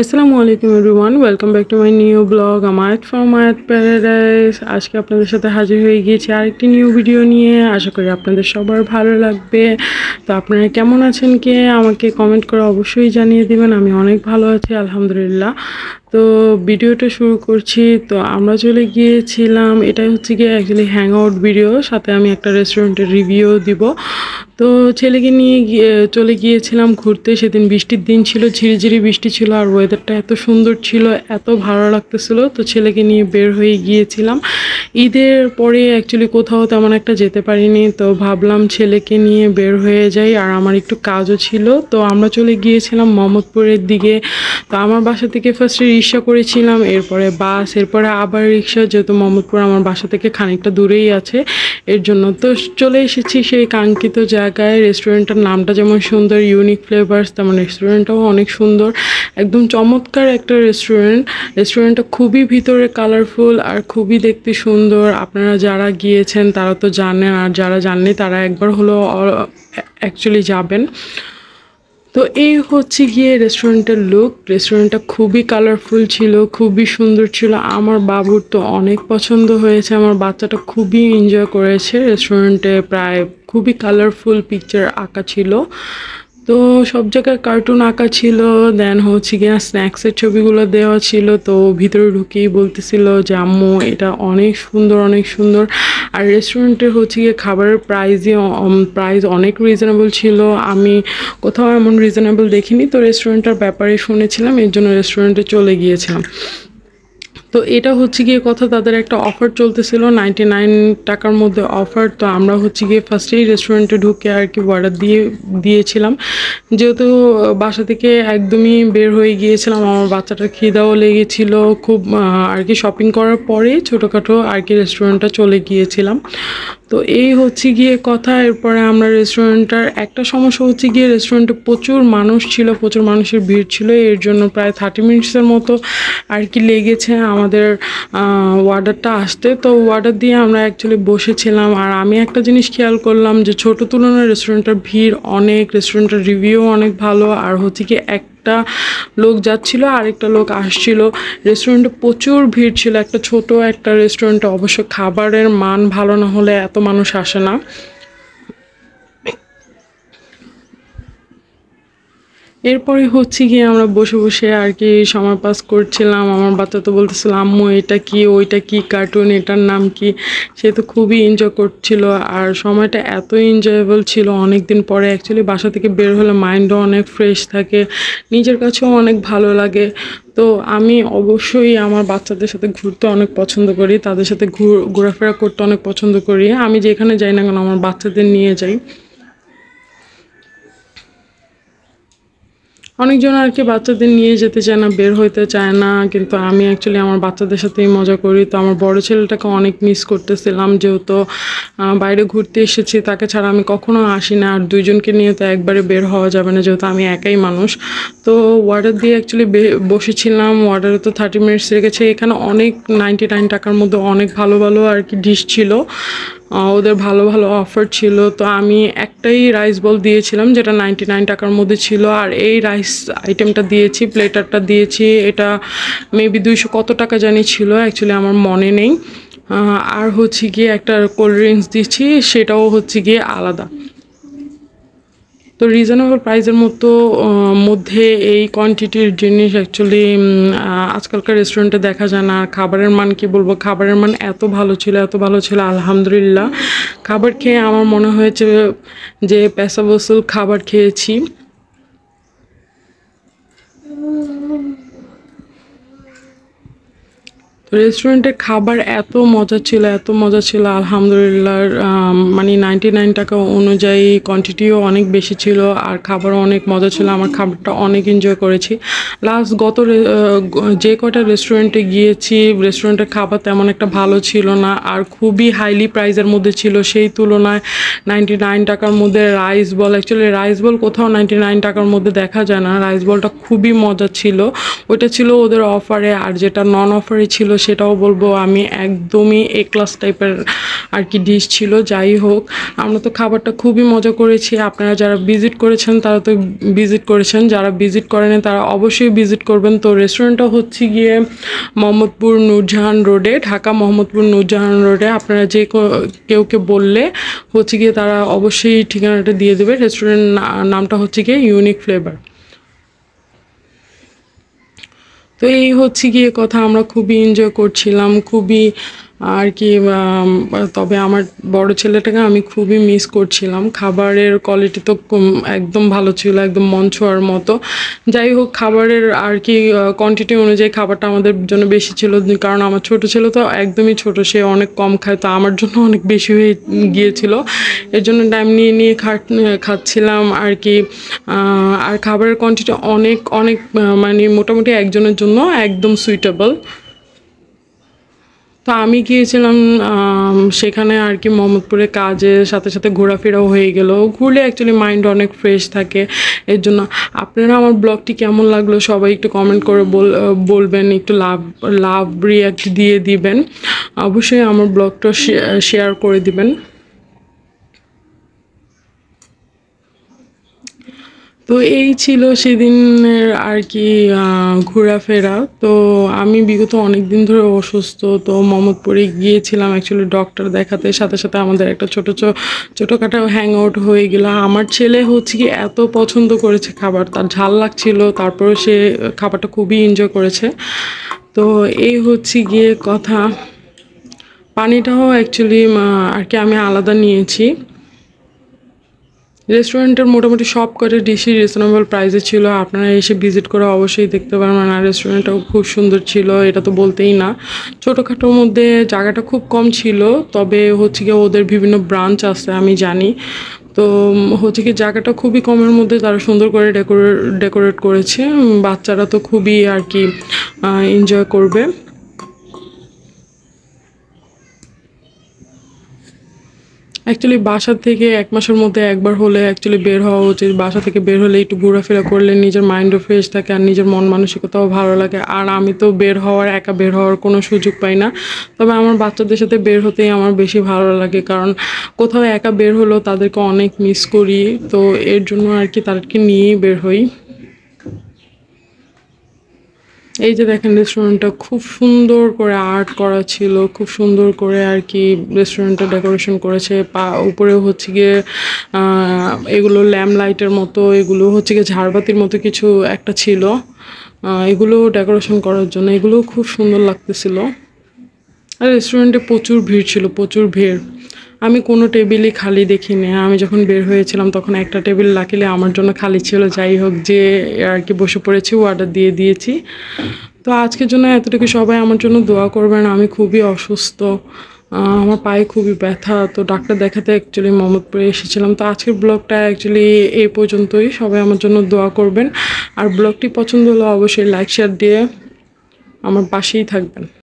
আসসালামু আলাইকুম Ruman welcome back to my new blog আমায়াত ফ্রম আয়াত প্যারাডাইস আজকে আপনাদের সাথে হাজির হয়ে গিয়েছি আরেকটি নিউ ভিডিও নিয়ে আশা করি আপনাদের সবার ভালো লাগবে তো আপনারা কেমন আছেন কে আমাকে কমেন্ট করে অবশ্যই জানিয়ে দেবেন আমি অনেক ভালো আছি আলহামদুলিল্লাহ তো ভিডিওটা শুরু করছি তো আমরা চলে গিয়েছিলাম এটা হচ্ছে গিয়ে অ্যাকচুয়ালি হ্যাং আউট ভিডিও সাথে আমি একটা রেস্টুরেন্টের রিভিউ দিব তো ছেলেকে নিয়ে গিয়ে চলে গিয়েছিলাম ঘুরতে সেদিন বৃষ্টির দিন ছিল ঝিরিঝিরি বৃষ্টি ছিল আর ওয়েদারটা এত সুন্দর ছিল এত ভালো লাগতেছিল তো ছেলেকে নিয়ে বের হয়ে গিয়েছিলাম ঈদের পরে অ্যাকচুয়ালি কোথাও তেমন একটা যেতে পারিনি তো ভাবলাম ছেলেকে নিয়ে বের হয়ে যাই আর আমার একটু কাজও ছিল তো আমরা চলে গিয়েছিলাম মোহাম্মদপুরের দিকে তো আমার বাসা থেকে ফার্স্টে রিক্সা করেছিলাম এরপরে বাস এরপরে আবার রিক্সা যেহেতু মোহাম্মদপুর আমার বাসা থেকে খানিকটা দূরেই আছে এর জন্য তো চলে এসেছি সেই কাঙ্ক্ষিত জায়গায় রেস্টুরেন্টটার নামটা যেমন সুন্দর ইউনিক ফ্লেভার্স তেমন রেস্টুরেন্টটাও অনেক সুন্দর একদম চমৎকার একটা রেস্টুরেন্ট রেস্টুরেন্টটা খুবই ভিতরে কালারফুল আর খুবই দেখতে সুন্দর সুন্দর আপনারা যারা গিয়েছেন তারা তো জানেন আর যারা জাননি তারা একবার হলো অ্যাকচুয়ালি যাবেন তো এই হচ্ছে গিয়ে রেস্টুরেন্টের লুক রেস্টুরেন্টটা খুবই কালারফুল ছিল খুবই সুন্দর ছিল আমার বাবুর তো অনেক পছন্দ হয়েছে আমার বাচ্চাটা খুবই এনজয় করেছে রেস্টুরেন্টে প্রায় খুবই কালারফুল পিকচার আঁকা ছিল তো সব জায়গায় কার্টুন আঁকা ছিল দেন হচ্ছে গিয়ে স্ন্যাক্সের ছবিগুলো দেওয়া ছিল তো ভিতরে ঢুকেই বলতেছিল যে আম্মু এটা অনেক সুন্দর অনেক সুন্দর আর রেস্টুরেন্টের হচ্ছে গিয়ে খাবারের প্রাইজই প্রাইস অনেক রিজনেবল ছিল আমি কোথাও এমন রিজনেবল দেখিনি তো রেস্টুরেন্টটার ব্যাপারে শুনেছিলাম এর জন্য রেস্টুরেন্টে চলে গিয়েছিলাম তো এটা হচ্ছে গিয়ে কথা তাদের একটা অফার চলতেছিল নাইনটি নাইন টাকার মধ্যে অফার তো আমরা হচ্ছে গিয়ে ফার্স্টেই রেস্টুরেন্টে ঢুকে আর কি অর্ডার দিয়ে দিয়েছিলাম যেহেতু বাসা থেকে একদমই বের হয়ে গিয়েছিলাম আমার বাচ্চাটা খিদাও লেগেছিলো খুব আর কি শপিং করার পরে ছোটোখাটো আর কি রেস্টুরেন্টটা চলে গিয়েছিলাম তো এই হচ্ছে গিয়ে কথা এরপরে আমরা রেস্টুরেন্টটার একটা সমস্যা হচ্ছে গিয়ে রেস্টুরেন্টে প্রচুর মানুষ ছিল প্রচুর মানুষের ভিড় ছিল এর জন্য প্রায় থার্টি মিনিটসের মতো আর কি লেগেছে আমার আমাদের ওয়ার্ডারটা আসতে তো ওয়ার্ডার দিয়ে আমরা অ্যাকচুয়ালি বসেছিলাম আর আমি একটা জিনিস খেয়াল করলাম যে ছোট তুলনায় রেস্টুরেন্টের ভিড় অনেক রেস্টুরেন্টের রিভিউ অনেক ভালো আর হচ্ছে কি এক একটা লোক যাচ্ছিল আরেকটা লোক আসছিল রেস্টুরেন্টে প্রচুর ভিড় ছিল একটা ছোট একটা রেস্টুরেন্টে অবশ্য খাবারের মান ভালো না হলে এত মানুষ আসে না এরপরে হচ্ছে গিয়ে আমরা বসে বসে আর কি সময় পাস করছিলাম আমার বাচ্চা তো বলতেছিল আম্মু এটা কি ওইটা কি কার্টুন এটার নাম কি সে তো খুবই এনজয় করছিল আর সময়টা এত এনজয়েবল ছিল অনেক দিন পরে অ্যাকচুয়ালি বাসা থেকে বের হলে মাইন্ডও অনেক ফ্রেশ থাকে নিজের কাছেও অনেক ভালো লাগে তো আমি অবশ্যই আমার বাচ্চাদের সাথে ঘুরতে অনেক পছন্দ করি তাদের সাথে ঘোরাফেরা করতে অনেক পছন্দ করি আমি যেখানে যাই না কেন আমার বাচ্চাদের নিয়ে যাই অনেকজন আর কি বাচ্চাদের নিয়ে যেতে চায় না বের হইতে চায় না কিন্তু আমি অ্যাকচুয়ালি আমার বাচ্চাদের সাথেই মজা করি তো আমার বড় ছেলেটাকে অনেক মিস করতেছিলাম যেহেতু বাইরে ঘুরতে এসেছি তাকে ছাড়া আমি কখনো আসি না আর দুইজনকে নিয়ে তো একবারে বের হওয়া যাবে না যেহেতু আমি একাই মানুষ তো ওয়ার্ডার দিয়ে অ্যাকচুয়ালি বসেছিলাম ওয়ার্ডারে তো থার্টি মিনিটস রেখেছে এখানে অনেক নাইনটি নাইন টাকার মধ্যে অনেক ভালো ভালো আর কি ডিশ ছিল ওদের ভালো ভালো অফার ছিল তো আমি একটাই রাইস বল দিয়েছিলাম যেটা নাইনটি নাইন টাকার মধ্যে ছিল আর এই রাইস আইটেমটা দিয়েছি প্লেটারটা দিয়েছি এটা মেবি দুইশো কত টাকা জানি ছিল অ্যাকচুয়ালি আমার মনে নেই আর হচ্ছে গিয়ে একটা কোল্ড ড্রিঙ্কস দিচ্ছি সেটাও হচ্ছে গিয়ে আলাদা তো রিজনেবল প্রাইসের মতো মধ্যে এই কোয়ান্টিটির জিনিস অ্যাকচুয়ালি আজকালকার রেস্টুরেন্টে দেখা যায় না খাবারের মান কি বলবো খাবারের মান এত ভালো ছিল এত ভালো ছিল আলহামদুলিল্লাহ খাবার খেয়ে আমার মনে হয়েছে যে পেশা বসুল খাবার খেয়েছি রেস্টুরেন্টের খাবার এত মজা ছিল এত মজা ছিল আলহামদুলিল্লাহ মানে নাইনটি নাইন টাকা অনুযায়ী কোয়ান্টিটিও অনেক বেশি ছিল আর খাবারও অনেক মজা ছিল আমার খাবারটা অনেক এনজয় করেছি লাস্ট গত যে কটা রেস্টুরেন্টে গিয়েছি রেস্টুরেন্টের খাবার তেমন একটা ভালো ছিল না আর খুবই হাইলি প্রাইজের মধ্যে ছিল সেই তুলনায় নাইনটি নাইন টাকার মধ্যে rice ball actually rice ball কোথাও নাইনটি নাইন টাকার মধ্যে দেখা যায় না রাইস বলটা খুবই মজা ছিল ওইটা ছিল ওদের অফারে আর যেটা নন অফারে ছিল সেটাও বলবো আমি একদমই এ ক্লাস টাইপের আর কি ডিশ ছিল যাই হোক আমরা তো খাবারটা খুবই মজা করেছি আপনারা যারা ভিজিট করেছেন তারা তো ভিজিট করেছেন যারা ভিজিট করেনি তারা অবশ্যই ভিজিট করবেন তো রেস্টুরেন্টটা হচ্ছে গিয়ে মোহাম্মদপুর নূরজাহান রোডে ঢাকা মোহাম্মদপুর নূরজাহান রোডে আপনারা যে কেউকে বললে হচ্ছে গিয়ে তারা অবশ্যই ঠিকানাটা দিয়ে দেবে রেস্টুরেন্ট নামটা হচ্ছে গিয়ে ইউনিক ফ্লেভার তো এই হচ্ছে গিয়ে কথা আমরা খুবই এনজয় করছিলাম খুবই আর কি তবে আমার বড় ছেলেটাকে আমি খুবই মিস করছিলাম খাবারের কোয়ালিটি তো একদম ভালো ছিল একদম মন ছোঁয়ার মতো যাই হোক খাবারের আর কি কোয়ান্টিটি অনুযায়ী খাবারটা আমাদের জন্য বেশি ছিল কারণ আমার ছোট ছেলে তো একদমই ছোট সে অনেক কম খায় তো আমার জন্য অনেক বেশি হয়ে গিয়েছিল এর জন্য টাইম নিয়ে নিয়ে খাচ্ছিলাম আর কি আর খাবারের কোয়ান্টিটি অনেক অনেক মানে মোটামুটি একজনের জন্য একদম সুইটেবল তো আমি গিয়েছিলাম সেখানে আর কি মোহাম্মদপুরে কাজের সাথে সাথে ঘোরাফেরাও হয়ে গেল ঘুরলে অ্যাকচুয়ালি মাইন্ড অনেক ফ্রেশ থাকে এর জন্য আপনারা আমার ব্লগটি কেমন লাগলো সবাই একটু কমেন্ট করে বলবেন একটু লাভ লাভ রিয়াক্ট দিয়ে দিবেন অবশ্যই আমার ব্লগটা শেয়ার করে দিবেন তো এই ছিল সেদিনের আর কি ঘোরাফেরা তো আমি বিগত অনেক দিন ধরে অসুস্থ তো মোহাম্মদপুরে গিয়েছিলাম অ্যাকচুয়ালি ডক্টর দেখাতে সাথে সাথে আমাদের একটা ছোটো ছোটোখাটো হ্যাং আউট হয়ে গেল আমার ছেলে হচ্ছে কি এত পছন্দ করেছে খাবার তার ঝাল লাগছিল তারপরে সে খাবারটা খুবই এনজয় করেছে তো এই হচ্ছে গিয়ে কথা পানিটাও অ্যাকচুয়ালি আর কি আমি আলাদা নিয়েছি রেস্টুরেন্টের মোটামুটি সব কটা ডিশই রিজনেবল প্রাইসে ছিল আপনারা এসে ভিজিট করে অবশ্যই দেখতে পারবেন আর রেস্টুরেন্টটাও খুব সুন্দর ছিল এটা তো বলতেই না ছোটোখাটোর মধ্যে জায়গাটা খুব কম ছিল তবে হচ্ছে গিয়ে ওদের বিভিন্ন ব্রাঞ্চ আছে আমি জানি তো হচ্ছে কি জায়গাটা খুবই কমের মধ্যে তারা সুন্দর করে ডেকোরেট ডেকোরেট করেছে বাচ্চারা তো খুবই আর কি এনজয় করবে অ্যাকচুয়ালি বাসা থেকে এক মাসের মধ্যে একবার হলে অ্যাকচুয়ালি বের হওয়া উচিত বাসা থেকে বের হলে একটু ঘোরাফেরা করলে নিজের মাইন্ডও ফ্রেশ থাকে আর নিজের মন মানসিকতাও ভালো লাগে আর আমি তো বের হওয়ার একা বের হওয়ার কোনো সুযোগ পাই না তবে আমার বাচ্চাদের সাথে বের হতেই আমার বেশি ভালো লাগে কারণ কোথাও একা বের হলেও তাদেরকে অনেক মিস করি তো এর জন্য আর কি তাদেরকে নিয়েই বের হই এই যে দেখেন রেস্টুরেন্টটা খুব সুন্দর করে আর্ট করা ছিল খুব সুন্দর করে আর কি রেস্টুরেন্টটা ডেকোরেশন করেছে পা উপরেও হচ্ছে গিয়ে এগুলো ল্যাম্প লাইটের মতো এগুলো হচ্ছে গিয়ে ঝাড়বাতির মতো কিছু একটা ছিল এগুলো ডেকোরেশন করার জন্য এগুলো খুব সুন্দর লাগতেছিল আর রেস্টুরেন্টে প্রচুর ভিড় ছিল প্রচুর ভিড় আমি কোনো টেবিলই খালি দেখিনি আমি যখন বের হয়েছিলাম তখন একটা টেবিল লাগিলে আমার জন্য খালি ছিল যাই হোক যে আর কি বসে পড়েছি অর্ডার দিয়ে দিয়েছি তো আজকের জন্য এতটুকু সবাই আমার জন্য দোয়া করবেন আমি খুবই অসুস্থ আমার পায়ে খুবই ব্যথা তো ডাক্তার দেখাতে অ্যাকচুয়ালি মোহাম্মদপুরে এসেছিলাম তো আজকের ব্লগটা অ্যাকচুয়ালি এই পর্যন্তই সবাই আমার জন্য দোয়া করবেন আর ব্লগটি পছন্দ হলো অবশ্যই লাইক শেয়ার দিয়ে আমার পাশেই থাকবেন